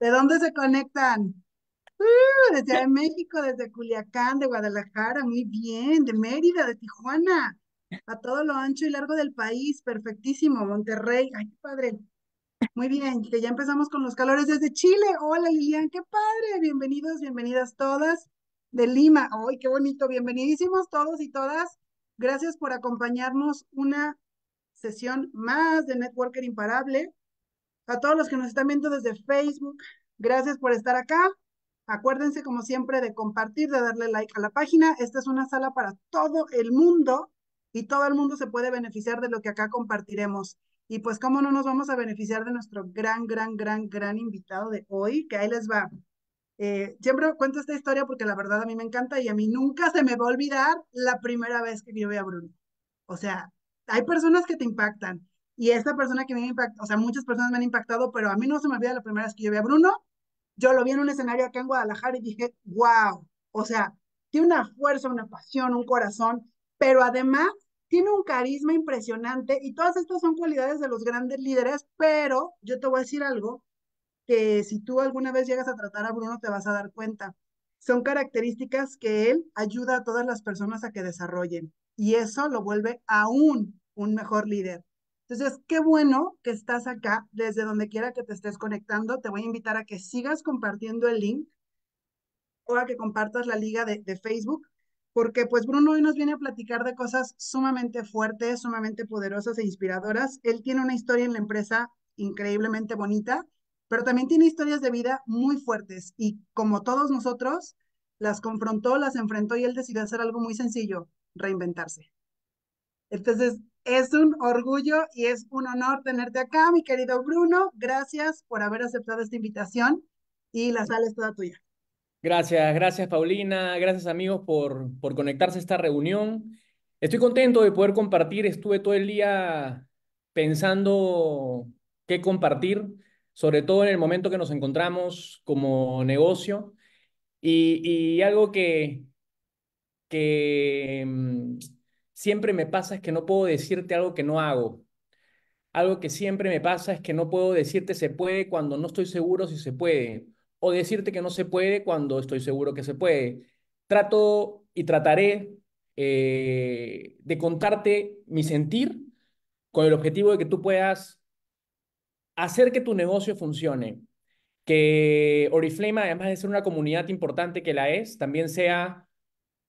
¿De dónde se conectan? Uh, desde México, desde Culiacán, de Guadalajara, muy bien, de Mérida, de Tijuana, a todo lo ancho y largo del país, perfectísimo, Monterrey, ay, qué padre. Muy bien, que ya empezamos con los calores desde Chile. Hola Lilian, qué padre, bienvenidos, bienvenidas todas de Lima. Ay, qué bonito, bienvenidísimos todos y todas. Gracias por acompañarnos una sesión más de Networker Imparable. A todos los que nos están viendo desde Facebook, gracias por estar acá. Acuérdense, como siempre, de compartir, de darle like a la página. Esta es una sala para todo el mundo y todo el mundo se puede beneficiar de lo que acá compartiremos. Y pues, ¿cómo no nos vamos a beneficiar de nuestro gran, gran, gran, gran invitado de hoy? Que ahí les va. Eh, siempre cuento esta historia porque la verdad a mí me encanta y a mí nunca se me va a olvidar la primera vez que yo vi a Bruno. O sea, hay personas que te impactan, y esta persona que me ha impactado, o sea, muchas personas me han impactado, pero a mí no se me olvida la primera vez que yo vi a Bruno. Yo lo vi en un escenario acá en Guadalajara y dije, wow, o sea, tiene una fuerza, una pasión, un corazón, pero además tiene un carisma impresionante y todas estas son cualidades de los grandes líderes, pero yo te voy a decir algo que si tú alguna vez llegas a tratar a Bruno te vas a dar cuenta. Son características que él ayuda a todas las personas a que desarrollen y eso lo vuelve aún un mejor líder. Entonces, qué bueno que estás acá, desde donde quiera que te estés conectando. Te voy a invitar a que sigas compartiendo el link o a que compartas la liga de, Facebook, porque pues Bruno hoy nos viene a platicar de cosas sumamente fuertes, sumamente poderosas e inspiradoras. Él tiene una historia en la empresa increíblemente bonita, pero también tiene historias de vida muy fuertes y como todos nosotros, las confrontó, las enfrentó y él decidió hacer algo muy sencillo, reinventarse. Entonces, es un orgullo y es un honor tenerte acá, mi querido Bruno. Gracias por haber aceptado esta invitación y la sala es toda tuya. Gracias, gracias Paulina, gracias amigos por, por conectarse a esta reunión. Estoy contento de poder compartir, estuve todo el día pensando qué compartir, sobre todo en el momento que nos encontramos como negocio y, y algo que, que mm, siempre me pasa es que no puedo decirte algo que no hago. Algo que siempre me pasa es que no puedo decirte se puede cuando no estoy seguro si se puede. O decirte que no se puede cuando estoy seguro que se puede. Trato y trataré eh, de contarte mi sentir con el objetivo de que tú puedas hacer que tu negocio funcione. Que Oriflame, además de ser una comunidad importante que la es, también sea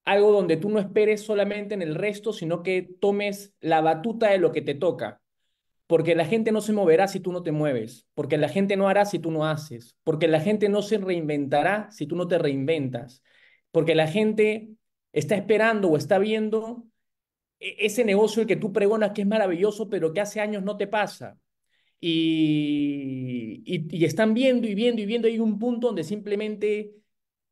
algo donde tú no esperes solamente en el resto, sino que tomes la batuta de lo que te toca. Porque la gente no se moverá si tú no te mueves, porque la gente no hará si tú no haces, porque la gente no se reinventará si tú no te reinventas, porque la gente está esperando o está viendo e-, ese negocio el que tú pregonas que es maravilloso, pero que hace años no te pasa. Y, están viendo y viendo y viendo. Hay un punto donde simplemente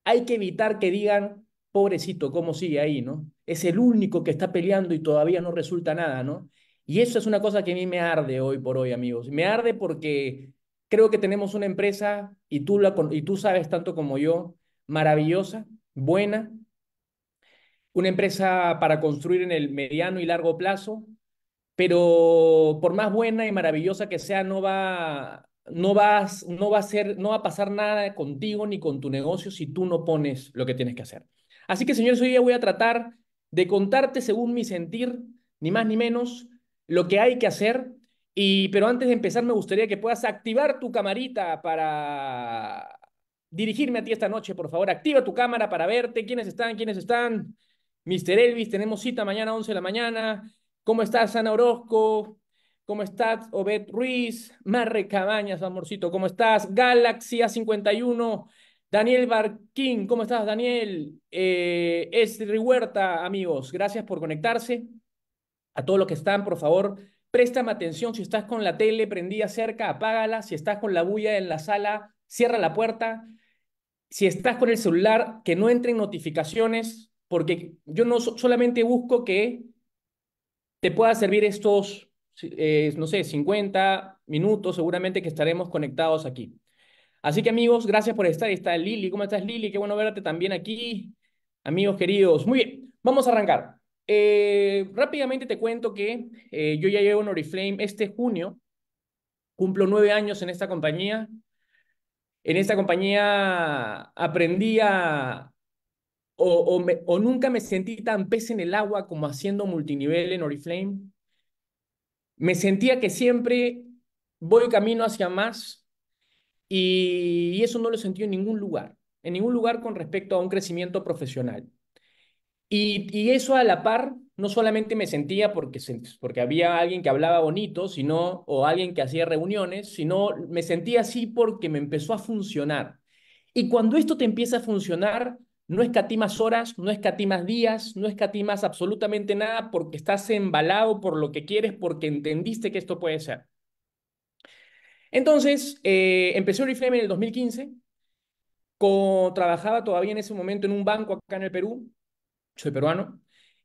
hay que evitar que digan, pobrecito, cómo sigue ahí, ¿no? Es el único que está peleando y todavía no resulta nada, ¿no? Y eso es una cosa que a mí me arde hoy por hoy, amigos. Me arde porque creo que tenemos una empresa, y tú, la, y tú sabes tanto como yo, maravillosa, buena, una empresa para construir en el mediano y largo plazo, pero por más buena y maravillosa que sea, no va, no vas, no va, a, ser, no va a pasar nada contigo ni con tu negocio si tú no pones lo que tienes que hacer. Así que, señores, hoy voy a tratar de contarte, según mi sentir, ni más ni menos, lo que hay que hacer. Y, pero antes de empezar, me gustaría que puedas activar tu camarita para dirigirme a ti esta noche, por favor. Activa tu cámara para verte. ¿Quiénes están? ¿Quiénes están? Mr. Elvis, tenemos cita mañana a 11 de la mañana. ¿Cómo estás, Ana Orozco? ¿Cómo estás, Obed Ruiz? Marre Cabañas, amorcito. ¿Cómo estás? Galaxy A51. Daniel Barquín, ¿cómo estás, Daniel? Eh, es de Huerta, amigos, gracias por conectarse. A todos los que están, por favor, préstame atención. Si estás con la tele prendida cerca, apágala. Si estás con la bulla en la sala, cierra la puerta. Si estás con el celular, que no entren notificaciones, porque yo no solamente busco que te pueda servir estos, eh, no sé, 50 minutos seguramente que estaremos conectados aquí. Así que amigos, gracias por estar. Está Lili. ¿Cómo estás Lili? Qué bueno verte también aquí. Amigos queridos. Muy bien, vamos a arrancar. Eh, rápidamente te cuento que eh, yo ya llevo en Oriflame este junio. Cumplo nueve años en esta compañía. En esta compañía aprendí a... O, nunca me sentí tan pez en el agua como haciendo multinivel en Oriflame. Me sentía que siempre voy camino hacia más, y, eso no lo sentí en ningún lugar, en ningún lugar con respecto a un crecimiento profesional. Y, eso a la par no solamente me sentía porque, porque había alguien que hablaba bonito, sino, o alguien que hacía reuniones, sino me sentía así porque me empezó a funcionar. Y cuando esto te empieza a funcionar, no escatimas horas, no escatimas días, no escatimas absolutamente nada porque estás embalado por lo que quieres, porque entendiste que esto puede ser. Entonces, eh, empecé Oriflame en el 2015. Con, trabajaba todavía en ese momento en un banco acá en el Perú. Soy peruano.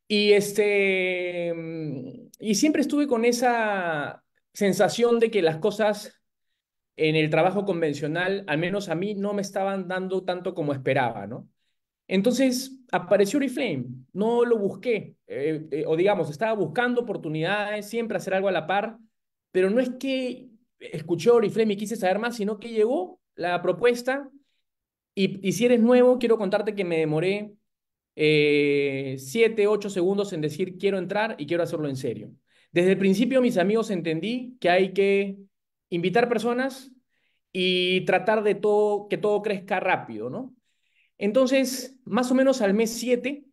Y, este, mm, y siempre estuve con esa sensación de que las cosas en el trabajo convencional, al menos a mí, no me estaban dando tanto como esperaba, ¿no? Entonces apareció Oriflame, no lo busqué, eh, eh, o digamos, estaba buscando oportunidades, siempre hacer algo a la par, pero no es que escuchó Oriflame y quise saber más, sino que llegó la propuesta. Y, si eres nuevo, quiero contarte que me demoré eh, siete ocho segundos en decir quiero entrar y quiero hacerlo en serio. Desde el principio, mis amigos, entendí que hay que invitar personas y tratar de todo, que todo crezca rápido, ¿no? Entonces, más o menos al mes 7,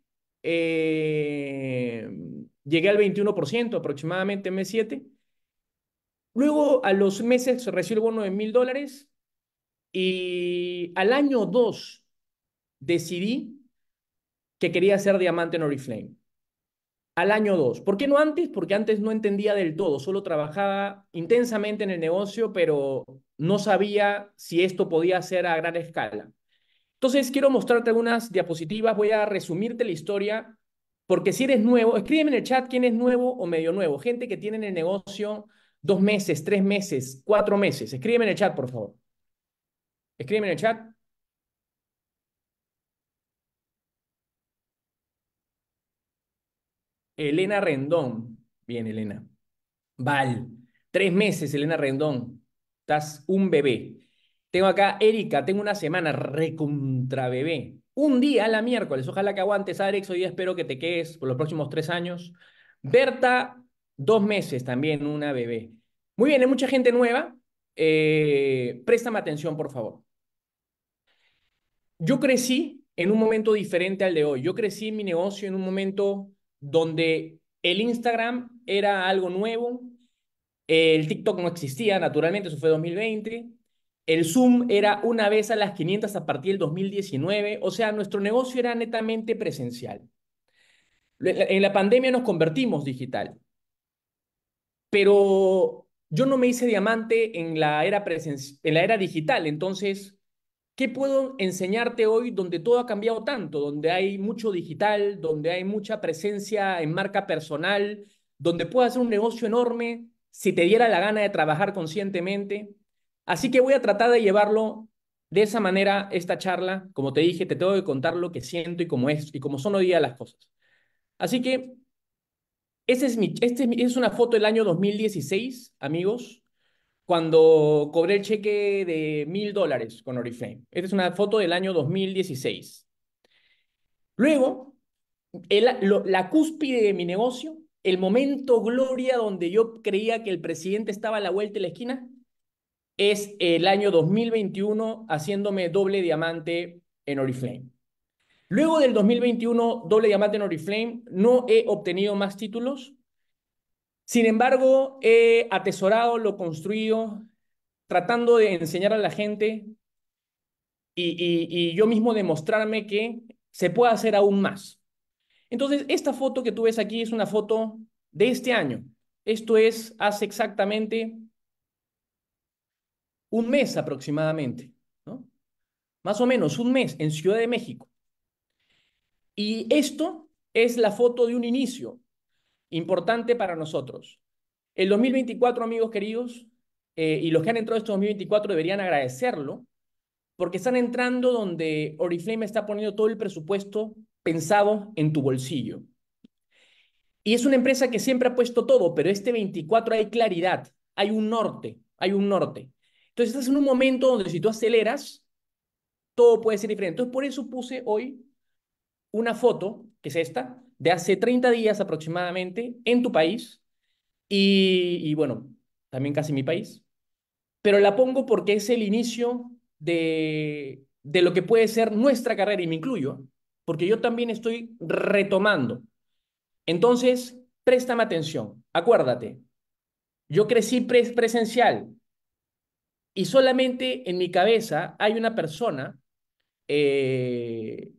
eh, llegué al 21% aproximadamente en mes 7 Luego, a los meses, recibo el de mil dólares y al año 2 decidí que quería ser diamante en Oriflame. Al año 2. ¿Por qué no antes? Porque antes no entendía del todo, solo trabajaba intensamente en el negocio, pero no sabía si esto podía ser a gran escala. Entonces, quiero mostrarte algunas diapositivas, voy a resumirte la historia, porque si eres nuevo, escríbeme en el chat quién es nuevo o medio nuevo, gente que tiene en el negocio dos meses, tres meses, cuatro meses. Escríbeme en el chat, por favor. Escríbeme en el chat. Elena Rendón. Bien, Elena. Val. Tres meses, Elena Rendón. Estás un bebé. Tengo acá, Erika, tengo una semana recontra bebé. Un día a la miércoles. Ojalá que aguantes, Alex. Hoy día espero que te quedes por los próximos tres años. Berta Dos meses también una bebé. Muy bien, hay mucha gente nueva. Eh, préstame atención, por favor. Yo crecí en un momento diferente al de hoy. Yo crecí mi negocio en un momento donde el Instagram era algo nuevo, el TikTok no existía, naturalmente, eso fue 2020. El Zoom era una vez a las 500 a partir del 2019. O sea, nuestro negocio era netamente presencial. En la pandemia nos convertimos digital pero yo no me hice diamante en la era, en la era digital, entonces, ¿qué puedo enseñarte hoy donde todo ha cambiado tanto, donde hay mucho digital, donde hay mucha presencia en marca personal, donde puedo hacer un negocio enorme si te diera la gana de trabajar conscientemente? Así que voy a tratar de llevarlo de esa manera esta charla, como te dije, te tengo que contar lo que siento y cómo es y cómo son hoy día las cosas. Así que este es, una foto del año 2016, amigos, cuando cobré el cheque de mil dólares con Oriflame. Esta es una foto del año 2016. Luego, la cúspide de mi negocio, el momento gloria donde yo creía que el presidente estaba a la vuelta de la esquina, es el año 2021 haciéndome doble diamante en Oriflame. Luego del 2021, doble diamante en Oriflame, no he obtenido más títulos. Sin embargo, he atesorado lo construido, tratando de enseñar a la gente y, y yo mismo demostrarme que se puede hacer aún más. Entonces, esta foto que tú ves aquí es una foto de este año. Esto es hace exactamente un mes aproximadamente, ¿no? Más o menos un mes en Ciudad de México. Y esto es la foto de un inicio importante para nosotros. El 2024, amigos queridos, eh, y los que han entrado este 2024 deberían agradecerlo, porque están entrando donde Oriflame está poniendo todo el presupuesto pensado en tu bolsillo. Y es una empresa que siempre ha puesto todo, pero este 24 hay claridad, hay un norte, hay un norte. Entonces estás en un momento donde si tú aceleras, todo puede ser diferente. Entonces por eso puse hoy una foto, que es esta, de hace 30 días aproximadamente en tu país y, bueno, también casi mi país, pero la pongo porque es el inicio de, de lo que puede ser nuestra carrera y me incluyo, porque yo también estoy retomando. Entonces, préstame atención, acuérdate, yo crecí presencial y solamente en mi cabeza hay una persona eh,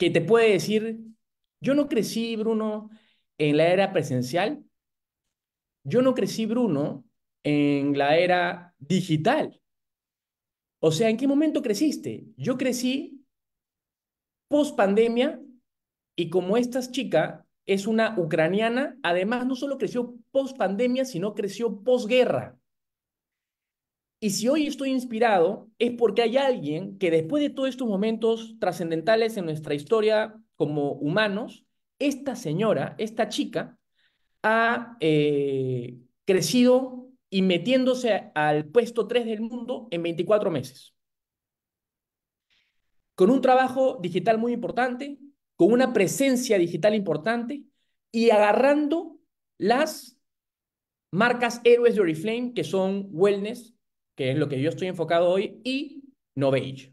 que te puede decir, yo no crecí, Bruno, en la era presencial, yo no crecí, Bruno, en la era digital. O sea, ¿en qué momento creciste? Yo crecí post pandemia y como esta chica es una ucraniana, además no solo creció post pandemia, sino creció posguerra. Y si hoy estoy inspirado es porque hay alguien que después de todos estos momentos trascendentales en nuestra historia como humanos, esta señora, esta chica, ha eh, crecido y metiéndose al puesto 3 del mundo en 24 meses. Con un trabajo digital muy importante, con una presencia digital importante y agarrando las marcas héroes de Oriflame, que son Wellness, que es lo que yo estoy enfocado hoy, y Novage.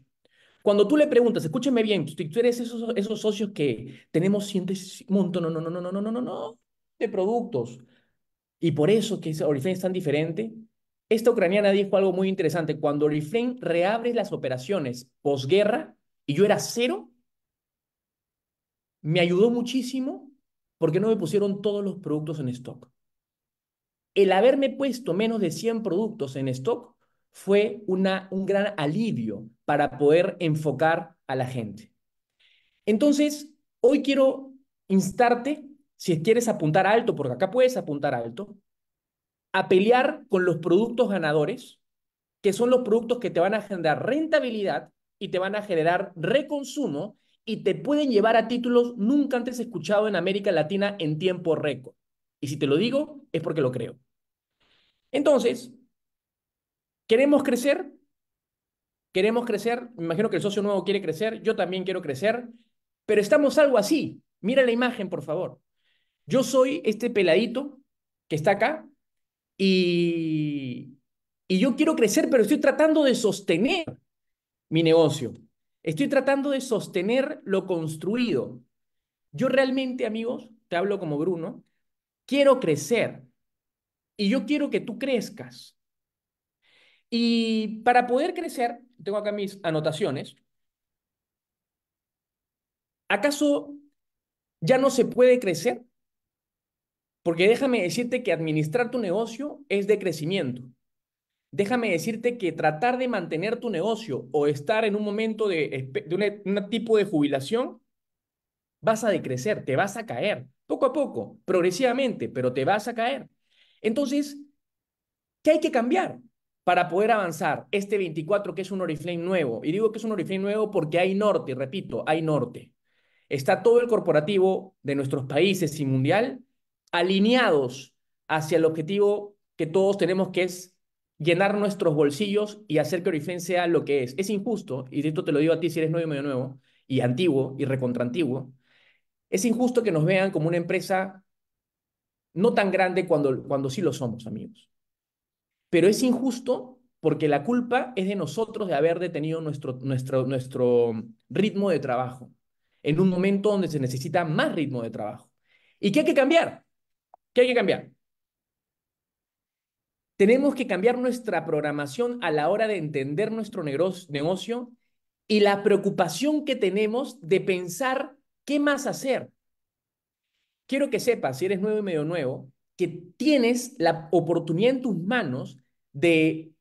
Cuando tú le preguntas, escúcheme bien, tú, tú eres esos, esos socios que tenemos cientos, un montón, no, no, no, no, no, no, no, no, de productos. Y por eso que Oriflame es tan diferente. Esta ucraniana dijo algo muy interesante. Cuando Oriflame reabre las operaciones posguerra y yo era cero, me ayudó muchísimo porque no me pusieron todos los productos en stock. El haberme puesto menos de 100 productos en stock fue una, un gran alivio para poder enfocar a la gente. Entonces, hoy quiero instarte, si quieres apuntar alto, porque acá puedes apuntar alto, a pelear con los productos ganadores, que son los productos que te van a generar rentabilidad y te van a generar reconsumo y te pueden llevar a títulos nunca antes escuchados en América Latina en tiempo récord. Y si te lo digo, es porque lo creo. Entonces, ¿Queremos crecer? Queremos crecer, me imagino que el socio nuevo quiere crecer, yo también quiero crecer, pero estamos algo así. Mira la imagen, por favor. Yo soy este peladito que está acá y, y yo quiero crecer, pero estoy tratando de sostener mi negocio. Estoy tratando de sostener lo construido. Yo realmente, amigos, te hablo como Bruno, quiero crecer y yo quiero que tú crezcas. Y para poder crecer, tengo acá mis anotaciones. ¿Acaso ya no se puede crecer? Porque déjame decirte que administrar tu negocio es de crecimiento. Déjame decirte que tratar de mantener tu negocio o estar en un momento de, un tipo de jubilación, vas a decrecer, te vas a caer, poco a poco, progresivamente, pero te vas a caer. Entonces, ¿qué hay que cambiar? para poder avanzar este 24 que es un Oriflame nuevo. Y digo que es un Oriflame nuevo porque hay norte, repito, hay norte. Está todo el corporativo de nuestros países y mundial alineados hacia el objetivo que todos tenemos que es llenar nuestros bolsillos y hacer que Oriflame sea lo que es. Es injusto, y esto te lo digo a ti si eres nuevo y medio nuevo, y antiguo y recontraantiguo, es injusto que nos vean como una empresa no tan grande cuando, cuando sí lo somos, amigos. Pero es injusto porque la culpa es de nosotros de haber detenido nuestro, nuestro, nuestro mm, ritmo de trabajo en un momento donde se necesita más ritmo de trabajo. ¿Y qué hay que cambiar? ¿Qué hay que cambiar? Tenemos que cambiar nuestra programación a la hora de entender nuestro negocio y la preocupación que tenemos de pensar qué más hacer. Quiero que sepas, si eres nuevo y medio nuevo, que tienes la oportunidad en tus manos de,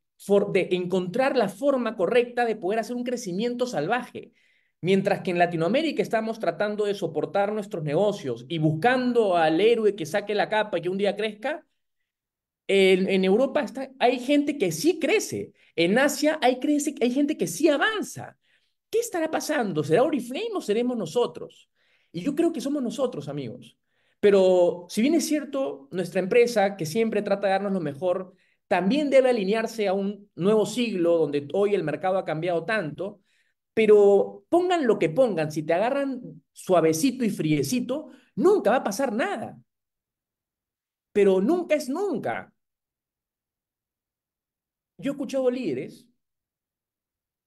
encontrar la forma correcta de poder hacer un crecimiento salvaje. Mientras que en Latinoamérica estamos tratando de soportar nuestros negocios y buscando al héroe que saque la capa y que un día crezca, en, Europa está, hay gente que sí crece, en Asia hay, crece, hay gente que sí avanza. ¿Qué estará pasando? ¿Será Oriflame o seremos nosotros? Y yo creo que somos nosotros, amigos. Pero si bien es cierto, nuestra empresa, que siempre trata de darnos lo mejor, también debe alinearse a un nuevo siglo donde hoy el mercado ha cambiado tanto, pero pongan lo que pongan, si te agarran suavecito y friecito, nunca va a pasar nada. Pero nunca es nunca. Yo he escuchado líderes,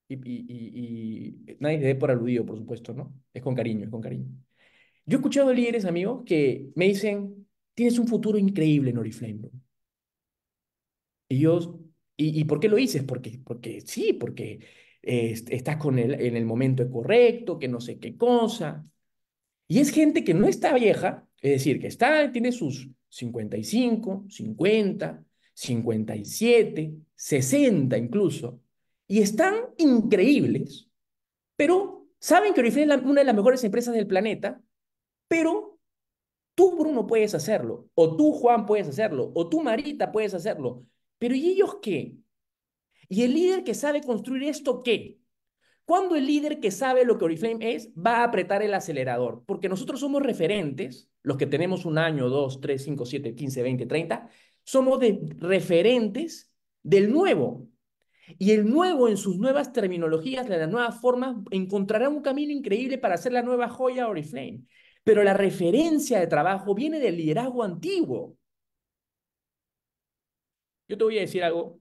y, nadie se dé por aludido, por supuesto, ¿no? Es con cariño, es con cariño yo he escuchado líderes, amigos, que me dicen, tienes un futuro increíble en Oriflame. Y yo, ¿y, por qué lo dices? Porque, porque sí, porque estás con en el momento correcto, que no sé qué cosa. Y es gente que no está vieja, es decir, que está, tiene sus 55, 50, 57, 60 incluso, y están increíbles, pero saben que Oriflame es una de las mejores empresas del planeta, pero tú, Bruno, puedes hacerlo, o tú, Juan, puedes hacerlo, o tú, Marita, puedes hacerlo. Pero ¿y ellos qué? ¿Y el líder que sabe construir esto qué? ¿Cuándo el líder que sabe lo que Oriflame es va a apretar el acelerador, porque nosotros somos referentes, los que tenemos un año, dos, tres, cinco, siete, quince, veinte, treinta, somos de referentes del nuevo. Y el nuevo en sus nuevas terminologías, en las nuevas formas, encontrará un camino increíble para hacer la nueva joya Oriflame. Pero la referencia de trabajo viene del liderazgo antiguo. Yo te voy a decir algo,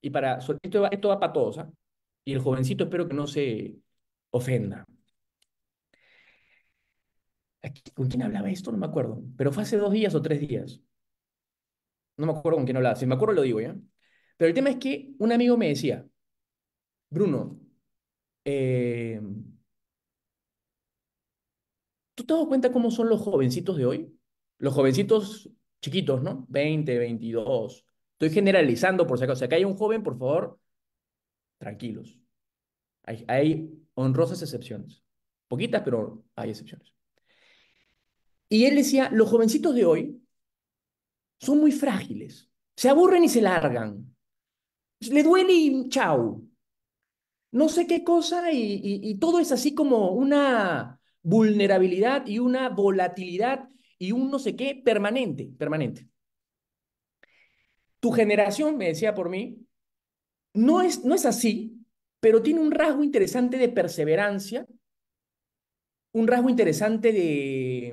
y para esto va, esto para todos, ¿ah? y el jovencito espero que no se ofenda. ¿Con quién hablaba esto? No me acuerdo, pero fue hace dos días o tres días. No me acuerdo con quién hablaba, si me acuerdo lo digo ya. Pero el tema es que un amigo me decía, Bruno, eh, ¿Tú te das cuenta cómo son los jovencitos de hoy? Los jovencitos chiquitos, ¿no? 20, 22. Estoy generalizando por si acaso. O sea, hay un joven, por favor, tranquilos. Hay, honrosas excepciones. Poquitas, pero hay excepciones. Y él decía, los jovencitos de hoy son muy frágiles. Se aburren y se largan. Le duele y chau. No sé qué cosa y todo es así como una vulnerabilidad y una volatilidad y un no sé qué permanente, permanente. Tu generación, me decía por mí, no es, no es así, pero tiene un rasgo interesante de perseverancia, un rasgo interesante de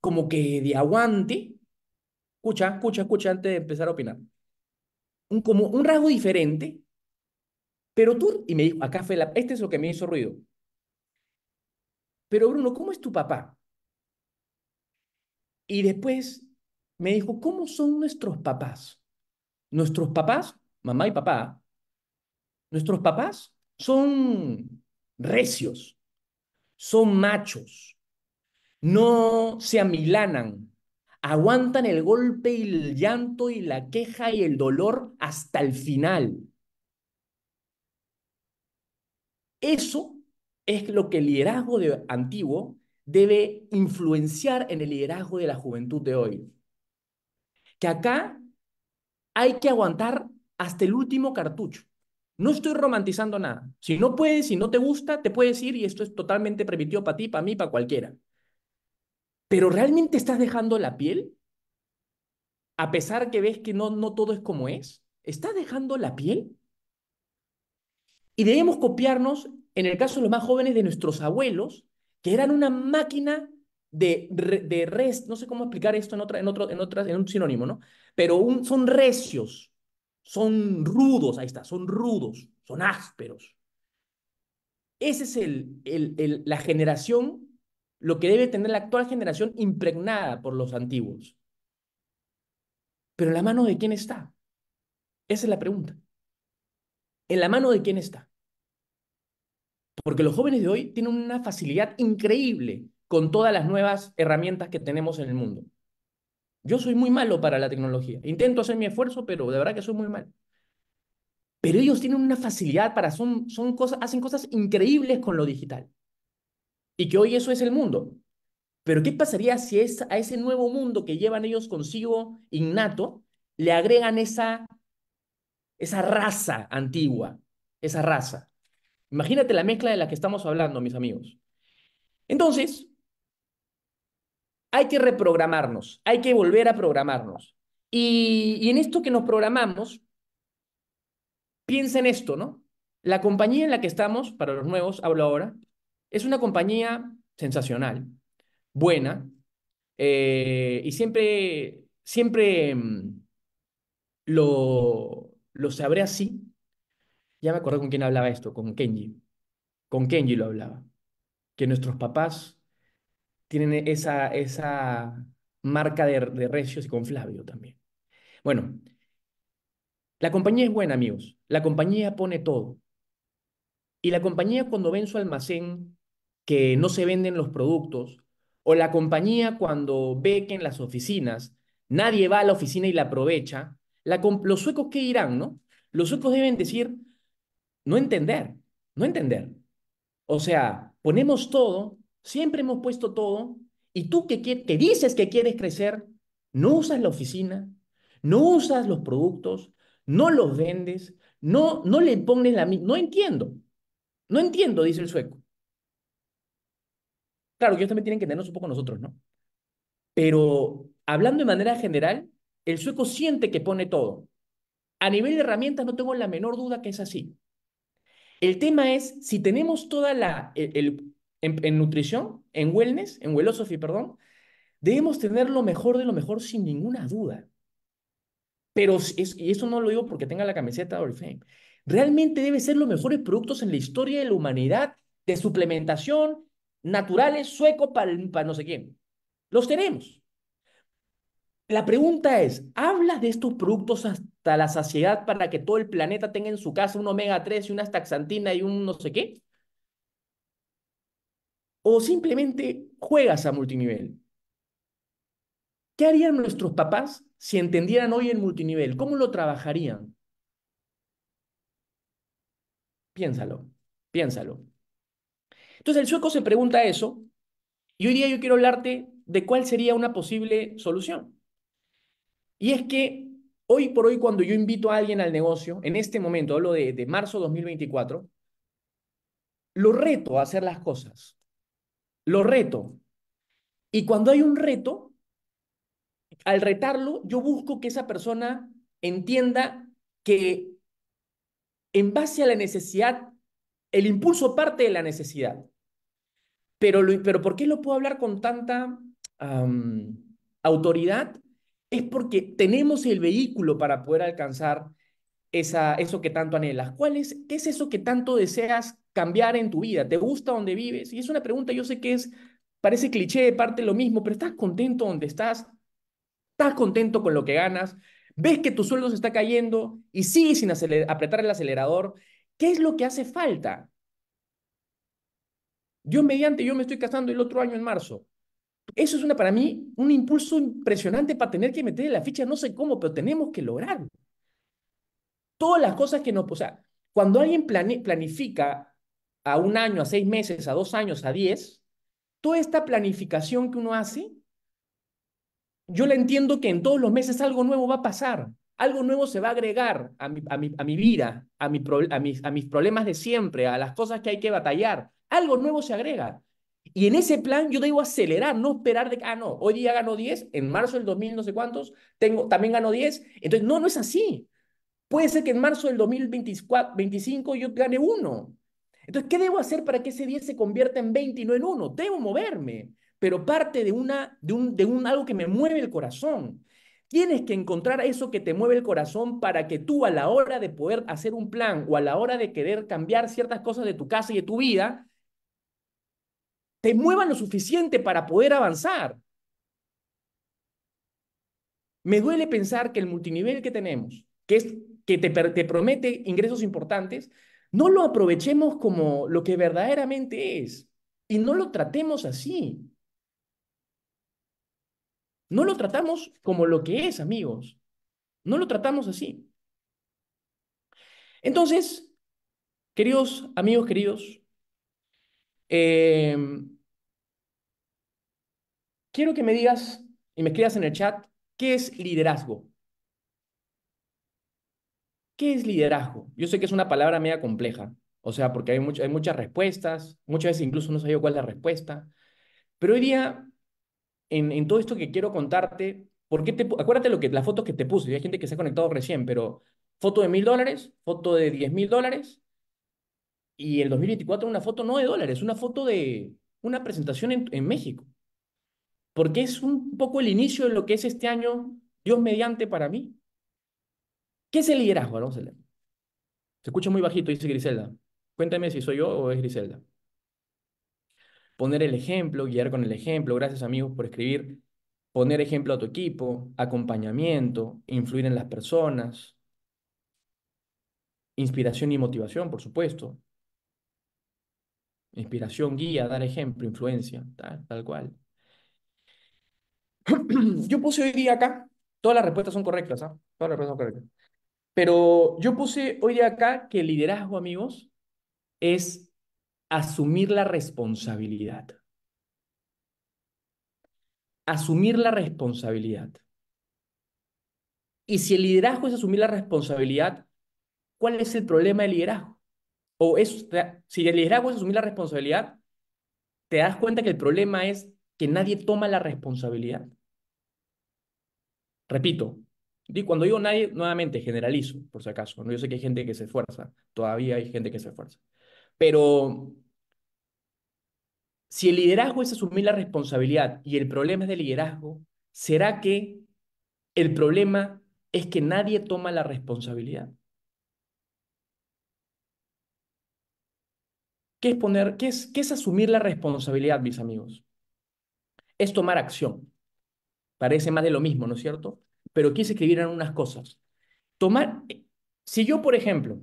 como que de aguante. Escucha, escucha, escucha antes de empezar a opinar. Un, como un rasgo diferente, pero tú, y me dijo, acá fue la, este es lo que me hizo ruido pero Bruno, ¿cómo es tu papá? Y después me dijo, ¿cómo son nuestros papás? Nuestros papás, mamá y papá, nuestros papás son recios, son machos, no se amilanan, aguantan el golpe y el llanto y la queja y el dolor hasta el final. Eso es lo que el liderazgo de, antiguo debe influenciar en el liderazgo de la juventud de hoy. Que acá hay que aguantar hasta el último cartucho. No estoy romantizando nada. Si no puedes, si no te gusta, te puedes ir y esto es totalmente permitido para ti, para mí, para cualquiera. Pero ¿realmente estás dejando la piel? A pesar que ves que no, no todo es como es, ¿estás dejando la piel? Y debemos copiarnos en el caso de los más jóvenes de nuestros abuelos, que eran una máquina de, res, no sé cómo explicar esto en, otra, en, otro, en, otra, en un sinónimo, ¿no? Pero son recios, son rudos, ahí está, son rudos, son ásperos. Esa es la generación, lo que debe tener la actual generación impregnada por los antiguos. Pero en la mano de quién está? Esa es la pregunta. ¿En la mano de quién está? Porque los jóvenes de hoy tienen una facilidad increíble con todas las nuevas herramientas que tenemos en el mundo. Yo soy muy malo para la tecnología. Intento hacer mi esfuerzo, pero de verdad que soy muy malo. Pero ellos tienen una facilidad para, son, son cosas, hacen cosas increíbles con lo digital. Y que hoy eso es el mundo. Pero ¿qué pasaría si es, a ese nuevo mundo que llevan ellos consigo innato le agregan esa, esa raza antigua, esa raza? Imagínate la mezcla de la que estamos hablando, mis amigos. Entonces, hay que reprogramarnos, hay que volver a programarnos. Y, en esto que nos programamos, piensa en esto, ¿no? La compañía en la que estamos, para los nuevos, hablo ahora, es una compañía sensacional, buena, eh, y siempre, siempre mm, lo, lo sabré así, ya me acordé con quién hablaba esto, con Kenji. Con Kenji lo hablaba. Que nuestros papás tienen esa, esa marca de, recios y con Flavio también. Bueno, la compañía es buena, amigos. La compañía pone todo. Y la compañía cuando ve en su almacén que no se venden los productos, o la compañía cuando ve que en las oficinas nadie va a la oficina y la aprovecha, la los suecos qué irán ¿no? Los suecos deben decir, no entender, no entender. O sea, ponemos todo, siempre hemos puesto todo, y tú que, dices que quieres crecer, no usas la oficina, no usas los productos, no los vendes, no, no le pones la... No entiendo, no entiendo, dice el sueco. Claro ellos también tienen que entendernos un poco nosotros, ¿no? Pero hablando de manera general, el sueco siente que pone todo. A nivel de herramientas no tengo la menor duda que es así. El tema es, si tenemos toda la, el, en, nutrición, en wellness, en wellosophy, perdón, debemos tener lo mejor de lo mejor sin ninguna duda. Pero, y eso no lo digo porque tenga la camiseta de Orifame, realmente debe ser los mejores productos en la historia de la humanidad de suplementación naturales, sueco para no sé quién. Los tenemos. La pregunta es, ¿hablas de estos productos hasta la saciedad para que todo el planeta tenga en su casa un omega 3 y una taxantina y un no sé qué? ¿O simplemente juegas a multinivel? ¿Qué harían nuestros papás si entendieran hoy el multinivel? ¿Cómo lo trabajarían? Piénsalo, piénsalo. Entonces el sueco se pregunta eso y hoy día yo quiero hablarte de cuál sería una posible solución. Y es que hoy por hoy cuando yo invito a alguien al negocio, en este momento, hablo de, de marzo 2024, lo reto a hacer las cosas. Lo reto. Y cuando hay un reto, al retarlo, yo busco que esa persona entienda que en base a la necesidad, el impulso parte de la necesidad. Pero, pero ¿por qué lo puedo hablar con tanta autoridad? es porque tenemos el vehículo para poder alcanzar esa, eso que tanto anhelas. ¿Cuál es, ¿Qué es eso que tanto deseas cambiar en tu vida? ¿Te gusta donde vives? Y es una pregunta, yo sé que es, parece cliché, de parte lo mismo, pero ¿estás contento donde estás? ¿Estás contento con lo que ganas? ¿Ves que tu sueldo se está cayendo y sigues sin apretar el acelerador? ¿Qué es lo que hace falta? Dios mediante, yo me estoy casando el otro año en marzo. Eso es una, para mí un impulso impresionante para tener que meter la ficha, no sé cómo, pero tenemos que lograrlo. Todas las cosas que nos... O sea, cuando alguien planifica a un año, a seis meses, a dos años, a diez, toda esta planificación que uno hace, yo le entiendo que en todos los meses algo nuevo va a pasar, algo nuevo se va a agregar a mi, vida, mis, a mis problemas de siempre, a las cosas que hay que batallar, algo nuevo se agrega. Y en ese plan yo debo acelerar, no esperar de ah, no, hoy día gano 10, en marzo del 2000 no sé cuántos, tengo, también gano 10. Entonces, no, no es así. Puede ser que en marzo del 2025 yo gane 1. Entonces, ¿qué debo hacer para que ese 10 se convierta en 20 y no en 1? Debo moverme, pero parte de, una, de, un, de un, algo que me mueve el corazón. Tienes que encontrar eso que te mueve el corazón para que tú a la hora de poder hacer un plan o a la hora de querer cambiar ciertas cosas de tu casa y de tu vida, te muevan lo suficiente para poder avanzar. Me duele pensar que el multinivel que tenemos, que, es, que te, te promete ingresos importantes, no lo aprovechemos como lo que verdaderamente es y no lo tratemos así. No lo tratamos como lo que es, amigos. No lo tratamos así. Entonces, queridos amigos, queridos, eh, quiero que me digas y me escribas en el chat, ¿qué es liderazgo? ¿Qué es liderazgo? Yo sé que es una palabra media compleja, o sea, porque hay, hay muchas respuestas, muchas veces incluso no sé cuál es la respuesta, pero hoy día, en, todo esto que quiero contarte, ¿por qué te, acuérdate lo que, las fotos que te puse, hay gente que se ha conectado recién, pero foto de mil dólares, foto de diez mil dólares, y el 2024 una foto no de dólares, una foto de una presentación en, México. Porque es un poco el inicio de lo que es este año, Dios mediante para mí. ¿Qué es el liderazgo? Vamos a Se escucha muy bajito, dice Griselda. Cuéntame si soy yo o es Griselda. Poner el ejemplo, guiar con el ejemplo. Gracias amigos por escribir. Poner ejemplo a tu equipo, acompañamiento, influir en las personas, inspiración y motivación, por supuesto. Inspiración, guía, dar ejemplo, influencia, tal, tal cual. yo puse hoy día acá, todas las respuestas son correctas, ¿ah? Todas las respuestas son correctas. Pero yo puse hoy día acá que el liderazgo, amigos, es asumir la responsabilidad. Asumir la responsabilidad. Y si el liderazgo es asumir la responsabilidad, ¿cuál es el problema del liderazgo? o si el liderazgo es asumir la responsabilidad, te das cuenta que el problema es que nadie toma la responsabilidad. Repito, cuando digo nadie, nuevamente generalizo, por si acaso. ¿no? Yo sé que hay gente que se esfuerza, todavía hay gente que se esfuerza. Pero si el liderazgo es asumir la responsabilidad y el problema es del liderazgo, ¿será que el problema es que nadie toma la responsabilidad? ¿Qué es, es, es asumir la responsabilidad, mis amigos? Es tomar acción. Parece más de lo mismo, ¿no es cierto? Pero quise escribir en unas cosas. Tomar, si yo, por ejemplo,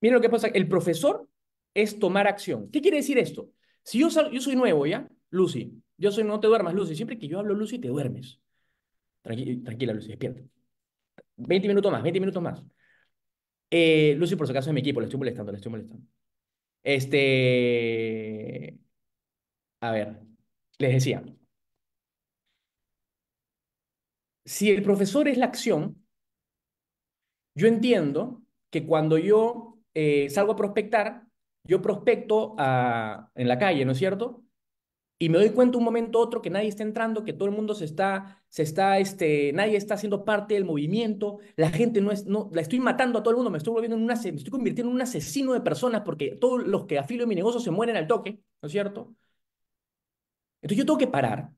miren lo que pasa, el profesor es tomar acción. ¿Qué quiere decir esto? Si yo, soy nuevo, ¿ya? Lucy, yo soy, no te duermas, Lucy. Siempre que yo hablo, Lucy, te duermes. Tranquila, Lucy, despierta. 20 minutos más, 20 minutos más. Eh, Lucy, por si acaso, es mi equipo, le estoy molestando, le estoy molestando. Este, a ver, les decía, si el profesor es la acción, yo entiendo que cuando yo eh, salgo a prospectar, yo prospecto ah, en la calle, ¿no es cierto? y me doy cuenta un momento otro que nadie está entrando, que todo el mundo se está, se está, este, nadie está haciendo parte del movimiento, la gente no es, no, la estoy matando a todo el mundo, me estoy volviendo en una, me estoy convirtiendo en un asesino de personas porque todos los que afilo en mi negocio se mueren al toque, ¿no es cierto? Entonces yo tengo que parar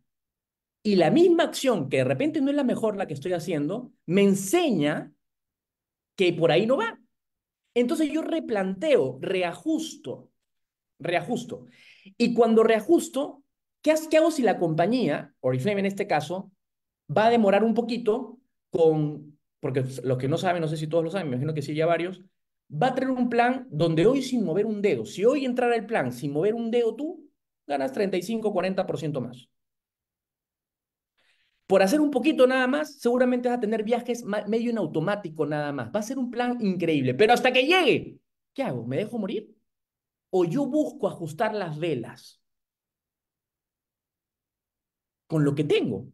y la misma acción que de repente no es la mejor la que estoy haciendo, me enseña que por ahí no va. Entonces yo replanteo, reajusto, reajusto. Y cuando reajusto, ¿Qué, hago si la compañía, Oriflame en este caso, va a demorar un poquito con, porque los que no saben, no sé si todos lo saben, me imagino que sí, ya varios, va a tener un plan donde hoy sin mover un dedo, si hoy entrara el plan sin mover un dedo tú, ganas 35, 40% más. Por hacer un poquito nada más, seguramente vas a tener viajes medio en automático nada más. Va a ser un plan increíble, pero hasta que llegue, ¿qué hago? ¿Me dejo morir? ¿O yo busco ajustar las velas? con lo que tengo.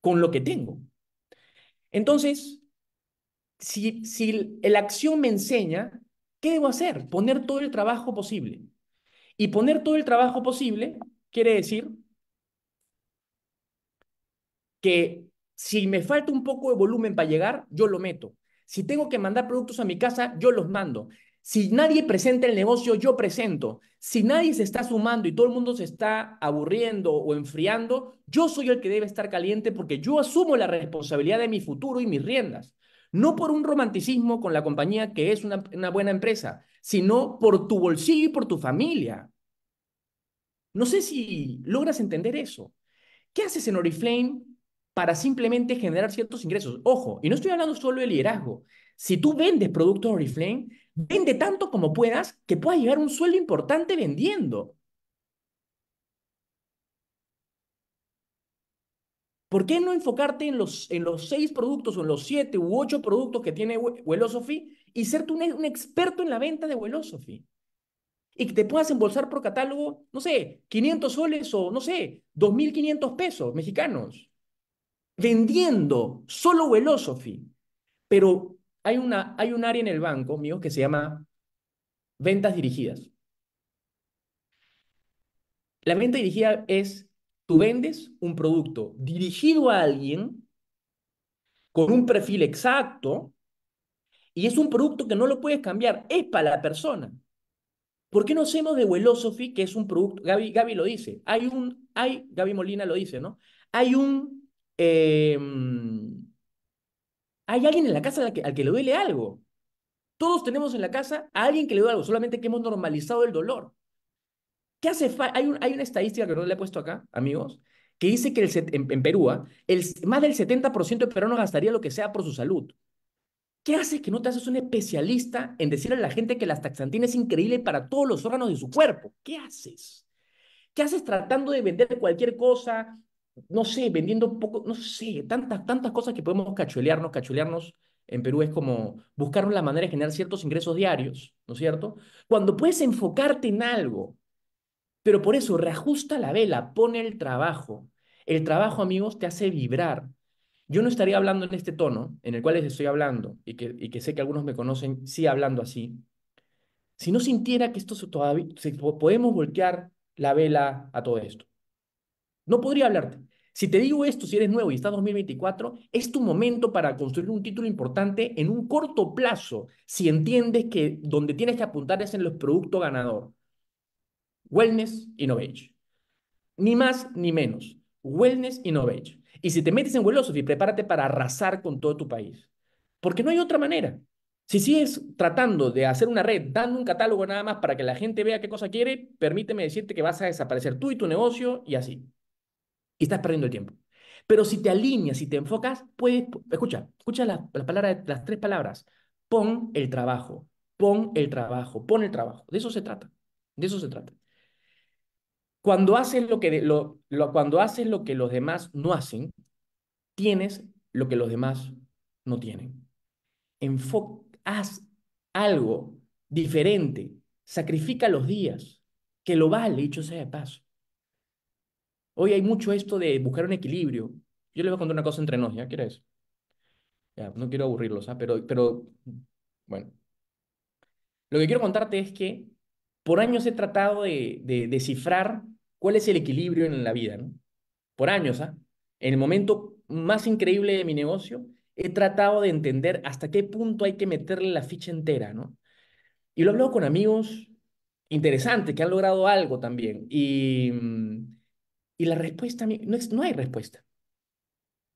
Con lo que tengo. Entonces, si, si la acción me enseña, ¿qué debo hacer? Poner todo el trabajo posible. Y poner todo el trabajo posible quiere decir que si me falta un poco de volumen para llegar, yo lo meto. Si tengo que mandar productos a mi casa, yo los mando. Si nadie presenta el negocio, yo presento. Si nadie se está sumando y todo el mundo se está aburriendo o enfriando, yo soy el que debe estar caliente porque yo asumo la responsabilidad de mi futuro y mis riendas. No por un romanticismo con la compañía que es una, buena empresa, sino por tu bolsillo y por tu familia. No sé si logras entender eso. ¿Qué haces en Oriflame para simplemente generar ciertos ingresos? Ojo, y no estoy hablando solo de liderazgo. Si tú vendes productos Oriflame, Vende tanto como puedas que puedas llegar a un sueldo importante vendiendo. ¿Por qué no enfocarte en los, en los seis productos o en los siete u ocho productos que tiene Wellosophy y ser tú un, experto en la venta de Wellosophy? Y que te puedas embolsar por catálogo, no sé, 500 soles o, no sé, 2.500 pesos mexicanos. Vendiendo solo Wellosophy. Pero hay, una, hay un área en el banco mío que se llama ventas dirigidas. La venta dirigida es, tú vendes un producto dirigido a alguien con un perfil exacto y es un producto que no lo puedes cambiar, es para la persona. ¿Por qué no hacemos de Wellosophy, que es un producto, Gaby, lo dice, hay un, hay, Gaby Molina lo dice, ¿no? Hay un, em, hay alguien en la casa al que, le duele algo. Todos tenemos en la casa a alguien que le duele algo, solamente que hemos normalizado el dolor. ¿Qué hace Hay, una estadística que no le he puesto acá, amigos, que dice que en, Perú, ¿ah? el, más del 70% de peruanos gastaría lo que sea por su salud. ¿Qué hace? que no te haces un especialista en decirle a la gente que la taxantina es increíble para todos los órganos de su cuerpo? ¿Qué haces? ¿Qué haces tratando de vender cualquier cosa, no sé, vendiendo poco, no sé, tantas, tantas cosas que podemos cachulearnos, cachulearnos en Perú es como buscar una manera de generar ciertos ingresos diarios, ¿no es cierto? Cuando puedes enfocarte en algo, pero por eso reajusta la vela, pone el trabajo. El trabajo, amigos, te hace vibrar. Yo no estaría hablando en este tono en el cual les estoy hablando y que, que sé que algunos me conocen, sí hablando así, si no sintiera que esto se todavía, podemos voltear la vela a todo esto. No podría hablarte. Si te digo esto, si eres nuevo y estás 2024, es tu momento para construir un título importante en un corto plazo, si entiendes que donde tienes que apuntar es en los productos ganador. Wellness Innovation. Ni más ni menos. Wellness Innovation. Y si te metes en Wellosophy, prepárate para arrasar con todo tu país. Porque no hay otra manera. Si sigues tratando de hacer una red, dando un catálogo nada más para que la gente vea qué cosa quiere, permíteme decirte que vas a desaparecer tú y tu negocio y así y estás perdiendo el tiempo. Pero si te alineas, si te enfocas, puedes, escucha, escucha las la las tres palabras. Pon el trabajo, pon el trabajo, pon el trabajo. De eso se trata, de eso se trata. Cuando haces lo que, lo, cuando haces lo que los demás no hacen, tienes lo que los demás no tienen. Enfocas haz algo diferente, sacrifica los días, que lo vale, dicho sea de paso. Hoy hay mucho esto de buscar un equilibrio. Yo les voy a contar una cosa entre nos, ¿ya quieres? Ya, no quiero aburrirlos, ¿ah? pero, pero bueno. Lo que quiero contarte es que por años he tratado de descifrar cuál es el equilibrio en la vida, ¿no? Por años, ¿ah? En el momento más increíble de mi negocio, he tratado de entender hasta qué punto hay que meterle la ficha entera, ¿no? Y lo he hablado con amigos interesantes que han logrado algo también. Y mm, y la respuesta, no, es, no hay respuesta.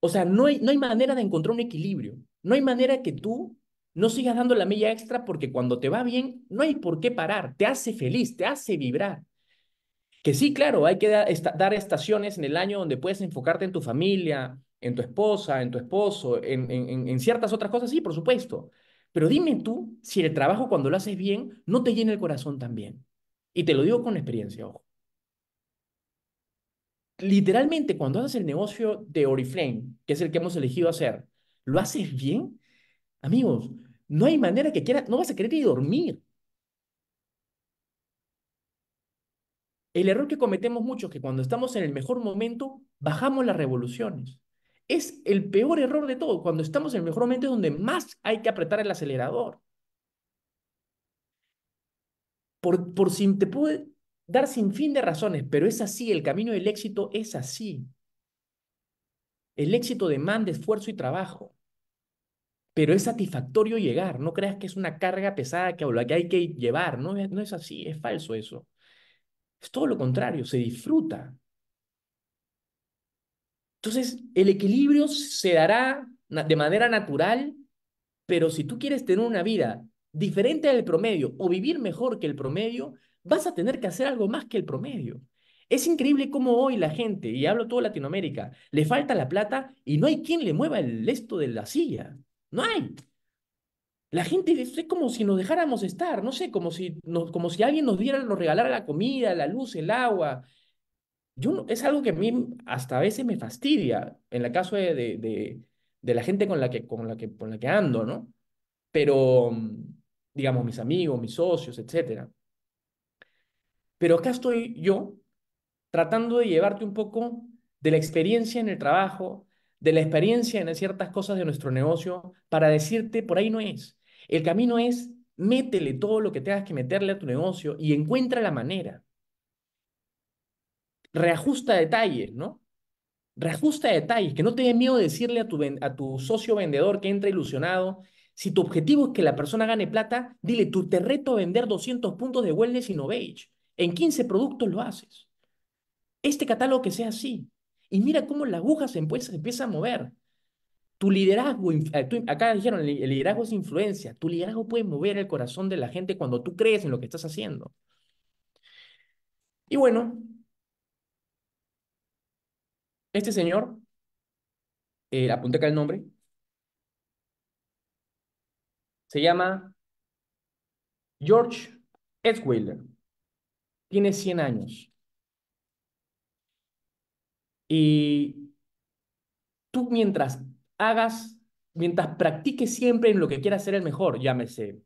O sea, no hay, no hay manera de encontrar un equilibrio. No hay manera que tú no sigas dando la milla extra porque cuando te va bien, no hay por qué parar. Te hace feliz, te hace vibrar. Que sí, claro, hay que dar estaciones en el año donde puedes enfocarte en tu familia, en tu esposa, en tu esposo, en, en ciertas otras cosas, sí, por supuesto. Pero dime tú si el trabajo cuando lo haces bien no te llena el corazón también. Y te lo digo con experiencia, ojo literalmente cuando haces el negocio de Oriflame, que es el que hemos elegido hacer, lo haces bien, amigos, no hay manera que quieras, no vas a querer a dormir. El error que cometemos muchos es que cuando estamos en el mejor momento, bajamos las revoluciones. Es el peor error de todo. Cuando estamos en el mejor momento es donde más hay que apretar el acelerador. Por, por si te pude dar sin fin de razones, pero es así, el camino del éxito es así. El éxito demanda esfuerzo y trabajo, pero es satisfactorio llegar, no creas que es una carga pesada que, hay que llevar, no es, no es así, es falso eso. Es todo lo contrario, se disfruta. Entonces, el equilibrio se dará de manera natural, pero si tú quieres tener una vida diferente al promedio o vivir mejor que el promedio, vas a tener que hacer algo más que el promedio. Es increíble cómo hoy la gente, y hablo todo Latinoamérica, le falta la plata y no hay quien le mueva el esto de la silla. No hay. La gente es como si nos dejáramos estar, no sé, como si, como si alguien nos diera, nos regalara la comida, la luz, el agua. Yo es algo que a mí hasta a veces me fastidia, en el caso de, la gente con la, que, con, la que, con la que ando, ¿no? Pero, mm, digamos, mis amigos, mis socios, etcétera. Pero acá estoy yo tratando de llevarte un poco de la experiencia en el trabajo, de la experiencia en ciertas cosas de nuestro negocio, para decirte, por ahí no es. El camino es, métele todo lo que tengas que meterle a tu negocio y encuentra la manera. Reajusta detalles, ¿no? Reajusta detalles, que no te dé miedo decirle a tu, a tu socio vendedor que entra ilusionado. Si tu objetivo es que la persona gane plata, dile, tú te reto a vender 200 puntos de wellness y no beige. En 15 productos lo haces. Este catálogo que sea así. Y mira cómo la aguja se empieza, a mover. Tu liderazgo, eh, acá dijeron, el liderazgo es influencia. Tu liderazgo puede mover el corazón de la gente cuando tú crees en lo que estás haciendo. Y bueno, este señor, eh, apunté acá el nombre, se llama George Etzweiler. Tienes 100 años. Y tú mientras hagas, mientras practiques siempre en lo que quieras ser el mejor, llámese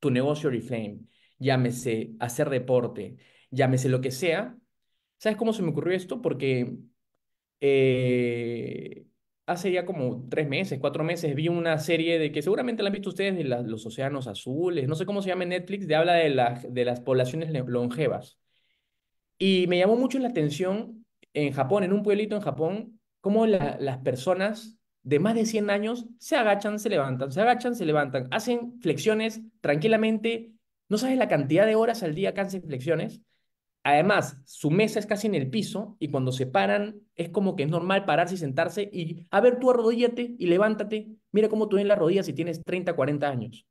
tu negocio Reflame, llámese hacer deporte, llámese lo que sea, ¿sabes cómo se me ocurrió esto? Porque eh, hace ya como tres meses, cuatro meses, vi una serie de que seguramente la han visto ustedes de los océanos azules, no sé cómo se llama en Netflix, de habla de, la, de las poblaciones longevas. Y me llamó mucho la atención en Japón, en un pueblito en Japón, cómo las personas de más de 100 años se agachan, se levantan, se agachan, se levantan, hacen flexiones tranquilamente. No sabes la cantidad de horas al día que hacen flexiones Además, su mesa es casi en el piso y cuando se paran es como que es normal pararse y sentarse y a ver tú arrodíllate y levántate. Mira cómo tú en las rodillas si tienes 30, 40 años.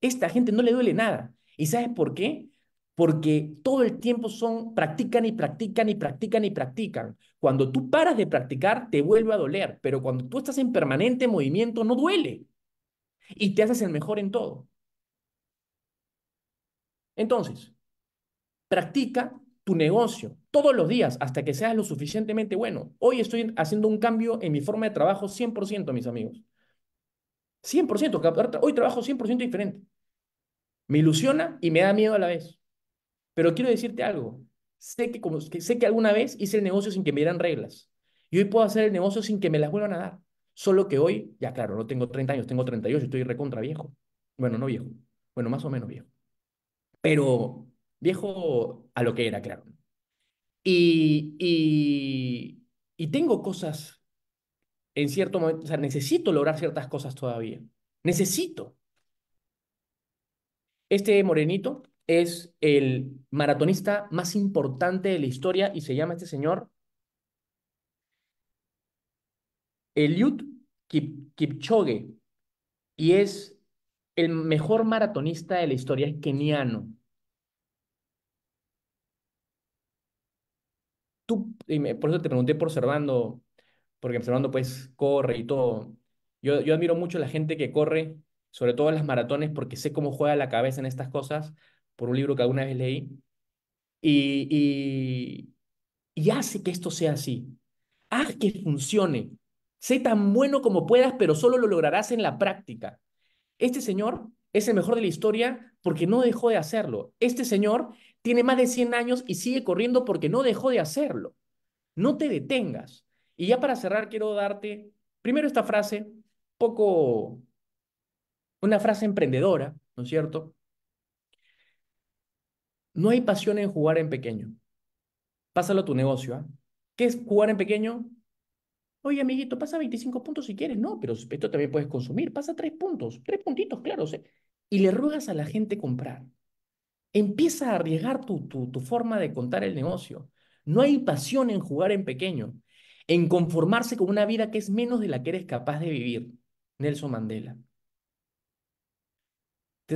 Esta gente no le duele nada. ¿Y sabes por qué? Porque todo el tiempo son practican y practican y practican y practican. Cuando tú paras de practicar te vuelve a doler, pero cuando tú estás en permanente movimiento no duele y te haces el mejor en todo. Entonces, practica tu negocio todos los días hasta que seas lo suficientemente bueno. Hoy estoy haciendo un cambio en mi forma de trabajo 100%, mis amigos. 100%, hoy trabajo 100% diferente. Me ilusiona y me da miedo a la vez. Pero quiero decirte algo. Sé que, como, sé que alguna vez hice el negocio sin que me dieran reglas. Y hoy puedo hacer el negocio sin que me las vuelvan a dar. Solo que hoy, ya claro, no tengo 30 años, tengo 38, estoy recontra viejo. Bueno, no viejo. Bueno, más o menos viejo. Pero viejo a lo que era, claro. Y, tengo cosas en cierto momento, o sea, necesito lograr ciertas cosas todavía. Necesito. Este morenito es el maratonista más importante de la historia y se llama este señor Eliud Kipchoge y es el mejor maratonista de la historia, es keniano. por eso te pregunté por Servando, porque Servando pues corre y todo. Yo, yo admiro mucho a la gente que corre, sobre todo en las maratones, porque sé cómo juega la cabeza en estas cosas, por un libro que alguna vez leí, y, y, y hace que esto sea así. Haz que funcione. Sé tan bueno como puedas, pero solo lo lograrás en la práctica. Este señor es el mejor de la historia porque no dejó de hacerlo. Este señor tiene más de 100 años y sigue corriendo porque no dejó de hacerlo. No te detengas. Y ya para cerrar, quiero darte primero esta frase, poco, una frase emprendedora, ¿no es cierto? No hay pasión en jugar en pequeño. Pásalo a tu negocio. ¿ah? ¿Qué es jugar en pequeño? Oye, amiguito, pasa 25 puntos si quieres. No, pero esto también puedes consumir. Pasa 3 puntos, 3 puntitos, claro. Y le ruegas a la gente comprar. Empieza a arriesgar tu, tu, forma de contar el negocio. No hay pasión en jugar en pequeño, en conformarse con una vida que es menos de la que eres capaz de vivir. Nelson Mandela.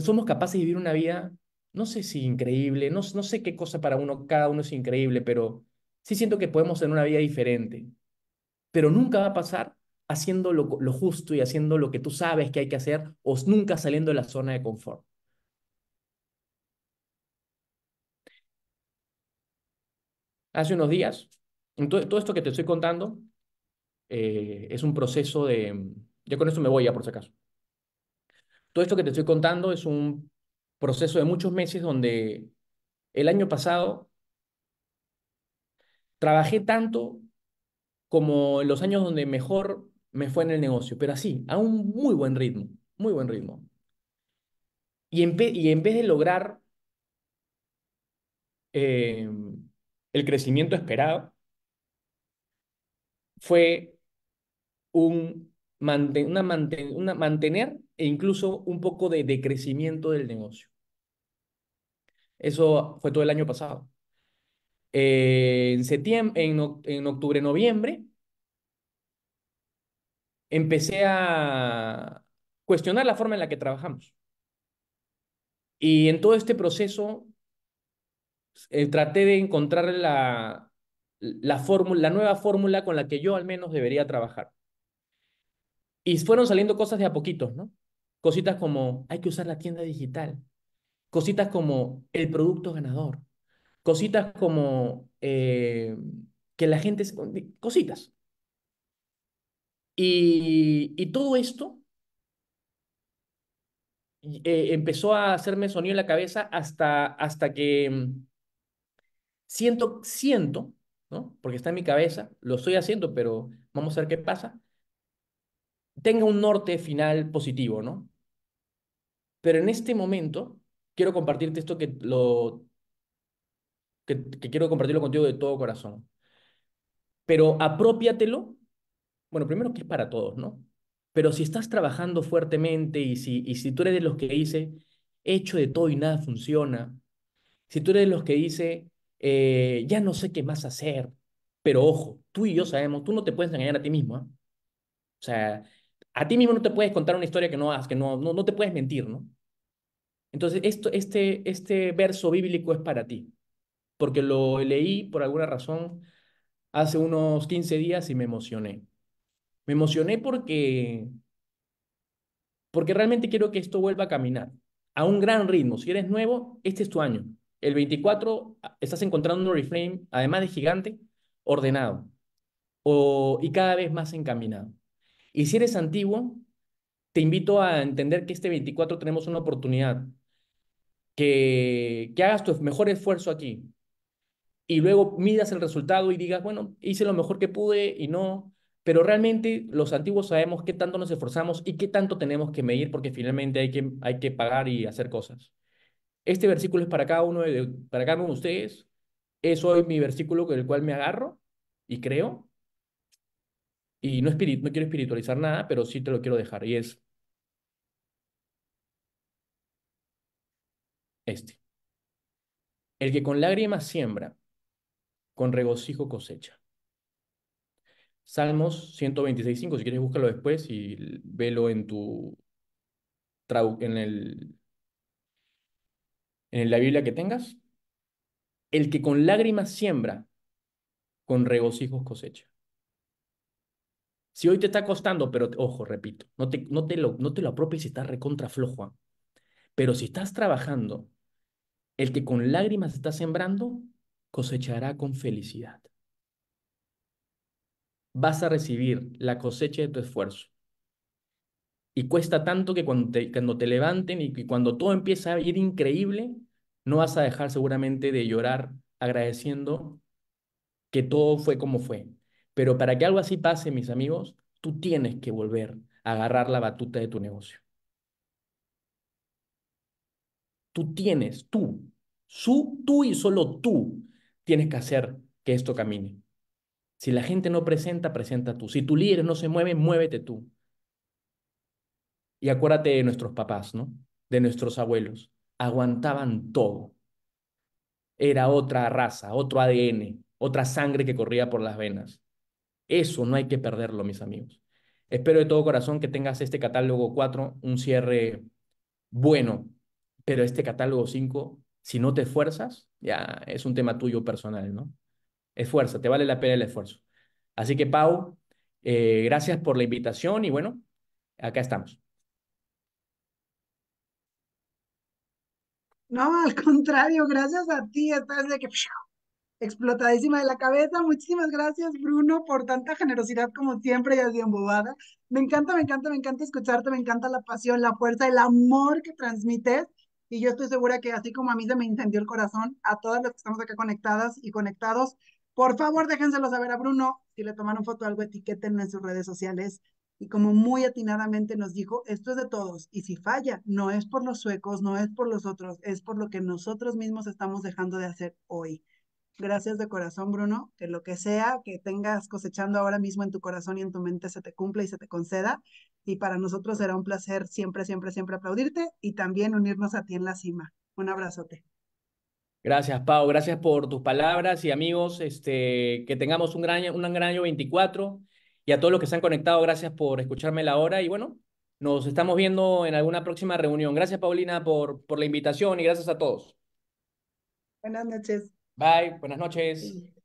somos capaces de vivir una vida, no sé si increíble, no, no sé qué cosa para uno, cada uno es increíble, pero sí siento que podemos tener una vida diferente. Pero nunca va a pasar haciendo lo, lo justo y haciendo lo que tú sabes que hay que hacer o nunca saliendo de la zona de confort. hace unos días. Entonces, todo esto que te estoy contando eh, es un proceso de... Yo con esto me voy ya por si acaso. Todo esto que te estoy contando es un proceso de muchos meses donde el año pasado trabajé tanto como en los años donde mejor me fue en el negocio, pero así, a un muy buen ritmo, muy buen ritmo. Y en, y en vez de lograr eh, el crecimiento esperado, fue un, una una mantener e incluso un poco de decrecimiento del negocio. Eso fue todo el año pasado. Eh, en octubre, noviembre, empecé a cuestionar la forma en la que trabajamos. Y en todo este proceso eh, traté de encontrar la, la, fórmula, la nueva fórmula con la que yo al menos debería trabajar. Y fueron saliendo cosas de a poquitos, ¿no? Cositas como hay que usar la tienda digital, cositas como el producto ganador, cositas como eh, que la gente, cositas. Y, todo esto eh, empezó a hacerme sonido en la cabeza hasta, hasta que mm, siento, siento, ¿no? Porque está en mi cabeza, lo estoy haciendo, pero vamos a ver qué pasa. Tenga un norte final positivo, ¿no? Pero en este momento quiero compartirte esto que lo que, quiero compartirlo contigo de todo corazón. Pero apropiatelo. Bueno, primero que es para todos, ¿no? Pero si estás trabajando fuertemente y si, y si tú eres de los que dice, hecho de todo y nada funciona, si tú eres de los que dice, eh, ya no sé qué más hacer, pero ojo, tú y yo sabemos, tú no te puedes engañar a ti mismo. ¿ah? O sea, a ti mismo no te puedes contar una historia que no hagas, que no, no, no te puedes mentir, ¿no? Entonces, esto, este, este verso bíblico es para ti, porque lo leí por alguna razón hace unos 15 días y me emocioné. Me emocioné porque, porque realmente quiero que esto vuelva a caminar a un gran ritmo. Si eres nuevo, este es tu año. El 24 ah, estás encontrando un reframe, además de gigante, ordenado o, y cada vez más encaminado. Y si eres antiguo, te invito a entender que este 24 tenemos una oportunidad, que, que hagas tu mejor esfuerzo aquí y luego midas el resultado y digas, bueno, hice lo mejor que pude y no, pero realmente los antiguos sabemos qué tanto nos esforzamos y qué tanto tenemos que medir porque finalmente hay que, hay que pagar y hacer cosas este versículo es para cada uno de, para cada uno de ustedes, es hoy mi versículo con el cual me agarro y creo, y no, no quiero espiritualizar nada, pero sí te lo quiero dejar, y es este. El que con lágrimas siembra, con regocijo cosecha. Salmos 126.5, si quieres búscalo después y velo en tu en el en la Biblia que tengas, el que con lágrimas siembra, con regocijos cosecha. Si hoy te está costando, pero ojo, repito, no te, no te lo, no te lo apropies si estás recontra flojo. ¿ah? Pero si estás trabajando, el que con lágrimas está sembrando, cosechará con felicidad. Vas a recibir la cosecha de tu esfuerzo. Y cuesta tanto que cuando te, cuando te levanten y, y cuando todo empieza a ir increíble, no vas a dejar seguramente de llorar agradeciendo que todo fue como fue. Pero para que algo así pase, mis amigos, tú tienes que volver a agarrar la batuta de tu negocio. Tú tienes, tú, su, tú y solo tú tienes que hacer que esto camine. Si la gente no presenta, presenta tú. Si tu líder no se mueve, muévete tú. Y acuérdate de nuestros papás, ¿no? De nuestros abuelos aguantaban todo. Era otra raza, otro ADN, otra sangre que corría por las venas. Eso no hay que perderlo, mis amigos. Espero de todo corazón que tengas este catálogo 4, un cierre bueno, pero este catálogo 5, si no te esfuerzas, ya es un tema tuyo personal, ¿no? Esfuerza, te vale la pena el esfuerzo. Así que, Pau, eh, gracias por la invitación y bueno, acá estamos. No, al contrario, gracias a ti, estás de que explotadísima de la cabeza. Muchísimas gracias, Bruno, por tanta generosidad como siempre y así embobada. Me encanta, me encanta, me encanta escucharte, me encanta la pasión, la fuerza, el amor que transmites. Y yo estoy segura que así como a mí se me encendió el corazón, a todas las que estamos acá conectadas y conectados, por favor déjenselo saber a Bruno. Si le tomaron foto algo, etiquétenlo en sus redes sociales y como muy atinadamente nos dijo, esto es de todos, y si falla, no es por los suecos, no es por los otros, es por lo que nosotros mismos estamos dejando de hacer hoy. Gracias de corazón, Bruno, que lo que sea que tengas cosechando ahora mismo en tu corazón y en tu mente se te cumpla y se te conceda. Y para nosotros será un placer siempre, siempre, siempre aplaudirte y también unirnos a ti en la cima. Un abrazote. Gracias, Pau. Gracias por tus palabras y amigos, este, que tengamos un gran, un gran año 24 y a todos los que se han conectado, gracias por escucharme la hora. Y bueno, nos estamos viendo en alguna próxima reunión. Gracias, Paulina, por, por la invitación y gracias a todos. Buenas noches. Bye, buenas noches.